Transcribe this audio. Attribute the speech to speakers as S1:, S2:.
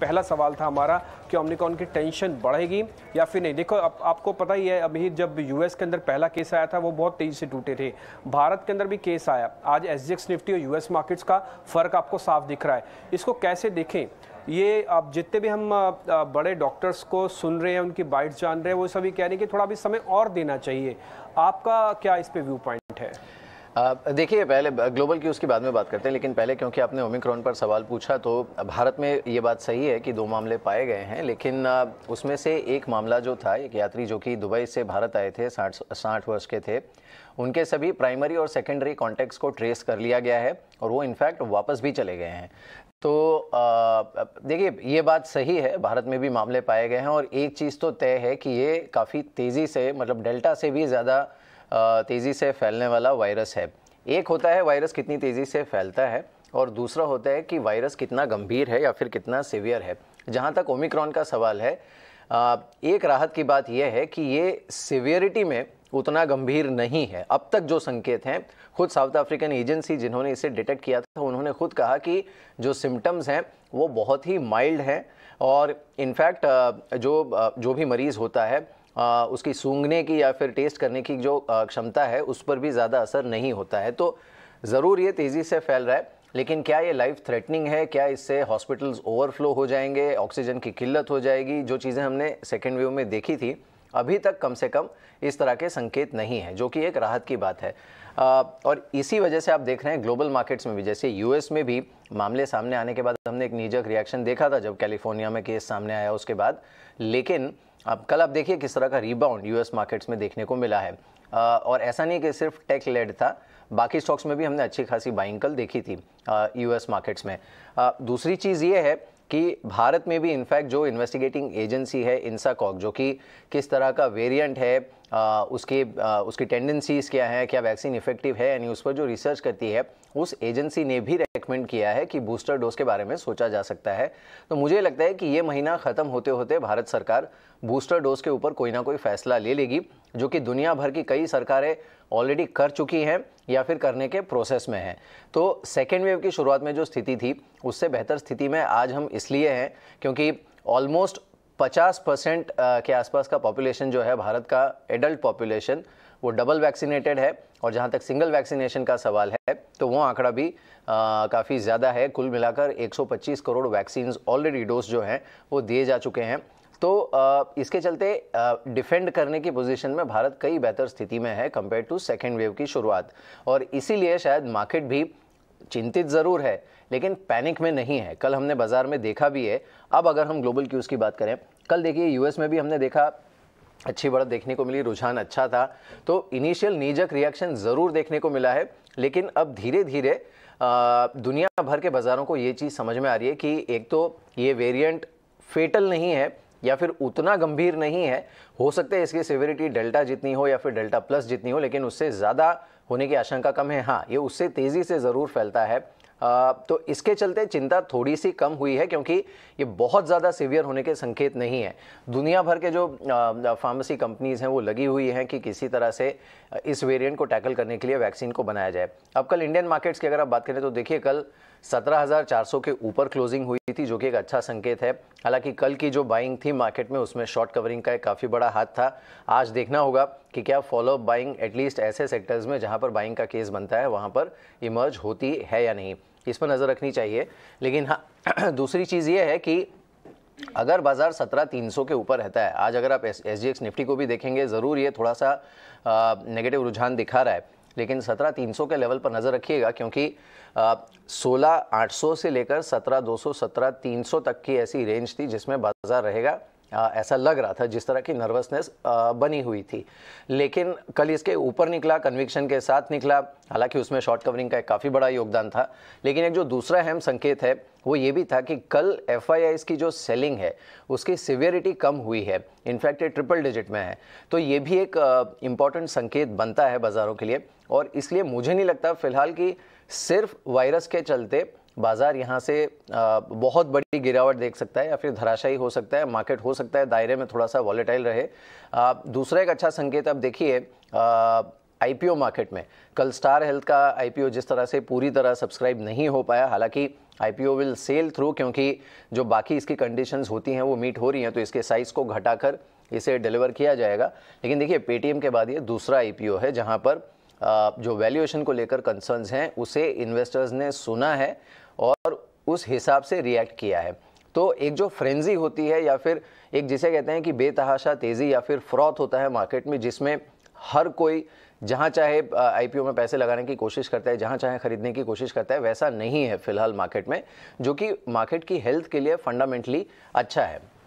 S1: पहला सवाल था हमारा कि ओमिक्रॉन की टेंशन बढ़ेगी या फिर नहीं देखो आप, आपको पता ही है अभी जब यूएस के अंदर पहला केस आया था वो बहुत तेज़ी से टूटे थे भारत के अंदर भी केस आया आज एस निफ्टी और यूएस मार्केट्स का फ़र्क आपको साफ दिख रहा है इसको कैसे देखें ये अब जितने भी हम बड़े डॉक्टर्स को सुन रहे हैं उनकी बाइट्स जान रहे हैं वो सभी कह रहे हैं कि थोड़ा भी समय और देना चाहिए आपका क्या इस पर व्यू पॉइंट है देखिए पहले ग्लोबल की उसकी बाद में बात करते हैं लेकिन पहले क्योंकि आपने ओमिक्रॉन पर सवाल पूछा तो भारत में ये बात सही है कि दो मामले पाए गए हैं लेकिन उसमें से एक मामला जो था एक यात्री जो कि दुबई से भारत आए थे साठ साठ वर्ष के थे उनके सभी प्राइमरी और सेकेंडरी कॉन्टैक्ट्स को ट्रेस कर लिया गया है और वो इनफैक्ट वापस भी चले गए हैं तो देखिए ये बात सही है भारत में भी मामले पाए गए हैं और एक चीज़ तो तय है कि ये काफ़ी तेज़ी से मतलब डेल्टा से भी ज़्यादा तेज़ी से फैलने वाला वायरस है एक होता है वायरस कितनी तेज़ी से फैलता है और दूसरा होता है कि वायरस कितना गंभीर है या फिर कितना सीवियर है जहाँ तक ओमिक्रॉन का सवाल है एक राहत की बात यह है कि ये सीवियरिटी में उतना गंभीर नहीं है अब तक जो संकेत हैं खुद साउथ अफ्रीकन एजेंसी जिन्होंने इसे डिटेक्ट किया था उन्होंने खुद कहा कि जो सिम्टम्स हैं वो बहुत ही माइल्ड हैं और इनफैक्ट जो जो भी मरीज़ होता है आ, उसकी सूंघने की या फिर टेस्ट करने की जो क्षमता है उस पर भी ज़्यादा असर नहीं होता है तो ज़रूर ये तेज़ी से फैल रहा है लेकिन क्या ये लाइफ थ्रेटनिंग है क्या इससे हॉस्पिटल्स ओवरफ्लो हो जाएंगे ऑक्सीजन की किल्लत हो जाएगी जो चीज़ें हमने सेकेंड वेव में देखी थी अभी तक कम से कम इस तरह के संकेत नहीं है जो कि एक राहत की बात है और इसी वजह से आप देख रहे हैं ग्लोबल मार्केट्स में भी जैसे यूएस में भी मामले सामने आने के बाद हमने एक निजक रिएक्शन देखा था जब कैलिफोर्निया में केस सामने आया उसके बाद लेकिन अब कल आप देखिए किस तरह का रिबाउंड यूएस मार्केट्स में देखने को मिला है और ऐसा नहीं कि सिर्फ टेक लेड था बाकी स्टॉक्स में भी हमने अच्छी खासी बाइंग कल देखी थी यूएस मार्केट्स में दूसरी चीज़ ये है कि भारत में भी इनफैक्ट जो इन्वेस्टिगेटिंग एजेंसी है इंसाकॉक जो कि किस तरह का वेरिएंट है उसके उसकी टेंडेंसीज़ क्या है क्या वैक्सीन इफेक्टिव है यानी उस पर जो रिसर्च करती है उस एजेंसी ने भी रिकमेंड किया है कि बूस्टर डोज के बारे में सोचा जा सकता है तो मुझे लगता है कि ये महीना ख़त्म होते होते भारत सरकार बूस्टर डोज के ऊपर कोई ना कोई फैसला ले लेगी जो कि दुनिया भर की कई सरकारें ऑलरेडी कर चुकी हैं या फिर करने के प्रोसेस में हैं तो सेकेंड वेव की शुरुआत में जो स्थिति थी उससे बेहतर स्थिति में आज हम इसलिए हैं क्योंकि ऑलमोस्ट 50 परसेंट के आसपास का पॉपुलेशन जो है भारत का एडल्ट पॉपुलेशन वो डबल वैक्सीनेटेड है और जहाँ तक सिंगल वैक्सीनेशन का सवाल है तो वो आंकड़ा भी काफ़ी ज़्यादा है कुल मिलाकर 125 करोड़ वैक्सीन ऑलरेडी डोज जो हैं वो दिए जा चुके हैं तो आ, इसके चलते डिफेंड करने की पोजीशन में भारत कई बेहतर स्थिति में है कंपेयर टू सेकेंड वेव की शुरुआत और इसीलिए शायद मार्केट भी चिंतित ज़रूर है लेकिन पैनिक में नहीं है कल हमने बाज़ार में देखा भी है अब अगर हम ग्लोबल क्यूज़ की बात करें कल देखिए यूएस में भी हमने देखा अच्छी बढ़त देखने को मिली रुझान अच्छा था तो इनिशियल नीजक रिएक्शन ज़रूर देखने को मिला है लेकिन अब धीरे धीरे दुनिया भर के बाज़ारों को ये चीज़ समझ में आ रही है कि एक तो ये वेरिएंट फेटल नहीं है या फिर उतना गंभीर नहीं है हो सकता है इसकी सिविरिटी डेल्टा जितनी हो या फिर डेल्टा प्लस जितनी हो लेकिन उससे ज़्यादा होने की आशंका कम है हाँ ये उससे तेज़ी से ज़रूर फैलता है तो इसके चलते चिंता थोड़ी सी कम हुई है क्योंकि ये बहुत ज़्यादा सीवियर होने के संकेत नहीं है दुनिया भर के जो फार्मेसी कंपनीज़ हैं वो लगी हुई हैं कि किसी तरह से इस वेरिएंट को टैकल करने के लिए वैक्सीन को बनाया जाए अब कल इंडियन मार्केट्स की अगर आप बात करें तो देखिए कल 17,400 के ऊपर क्लोजिंग हुई थी जो कि एक अच्छा संकेत है हालांकि कल की जो बाइंग थी मार्केट में उसमें शॉर्ट कवरिंग का एक काफ़ी बड़ा हाथ था आज देखना होगा कि क्या अप बाइंग एटलीस्ट ऐसे सेक्टर्स में जहाँ पर बाइंग का केस बनता है वहाँ पर इमर्ज होती है या नहीं इस पर नज़र रखनी चाहिए लेकिन हाँ दूसरी चीज़ ये है कि अगर बाज़ार सत्रह तीन सौ के ऊपर रहता है आज अगर आप एस एस निफ्टी को भी देखेंगे ज़रूर ये थोड़ा सा नेगेटिव रुझान दिखा रहा है लेकिन सत्रह तीन सौ के लेवल पर नज़र रखिएगा क्योंकि सोलह आठ सौ से लेकर सत्रह दो सौ सत्रह तीन सौ तक की ऐसी रेंज थी जिसमें बाज़ार रहेगा आ, ऐसा लग रहा था जिस तरह की नर्वसनेस बनी हुई थी लेकिन कल इसके ऊपर निकला कन्विक्शन के साथ निकला हालांकि उसमें शॉर्ट कवरिंग का एक काफ़ी बड़ा योगदान था लेकिन एक जो दूसरा अहम संकेत है वो ये भी था कि कल एफ की जो सेलिंग है उसकी सिवियरिटी कम हुई है इनफैक्ट ये ट्रिपल डिजिट में है तो ये भी एक इम्पॉर्टेंट संकेत बनता है बाज़ारों के लिए और इसलिए मुझे नहीं लगता फ़िलहाल कि सिर्फ वायरस के चलते बाज़ार यहाँ से बहुत बड़ी गिरावट देख सकता है या फिर धराशायी हो सकता है मार्केट हो सकता है दायरे में थोड़ा सा वॉलेटाइल रहे दूसरा एक अच्छा संकेत अब देखिए आई मार्केट में कल स्टार हेल्थ का आई जिस तरह से पूरी तरह सब्सक्राइब नहीं हो पाया हालांकि ओ विल सेल थ्रू क्योंकि जो बाकी इसकी कंडीशंस होती हैं वो मीट हो रही हैं तो इसके साइज़ को घटाकर इसे डिलीवर किया जाएगा लेकिन देखिए पेटीएम के बाद ये दूसरा आई है जहाँ पर जो वैल्यूएशन को लेकर कंसर्न्स हैं उसे इन्वेस्टर्स ने सुना है और उस हिसाब से रिएक्ट किया है तो एक जो फ्रेंजी होती है या फिर एक जिसे कहते हैं कि बेतहाशा तेज़ी या फिर फ्रॉथ होता है मार्केट में जिसमें हर कोई जहाँ चाहे आईपीओ में पैसे लगाने की कोशिश करता है जहाँ चाहे खरीदने की कोशिश करता है वैसा नहीं है फिलहाल मार्केट में जो कि मार्केट की हेल्थ के लिए फंडामेंटली अच्छा है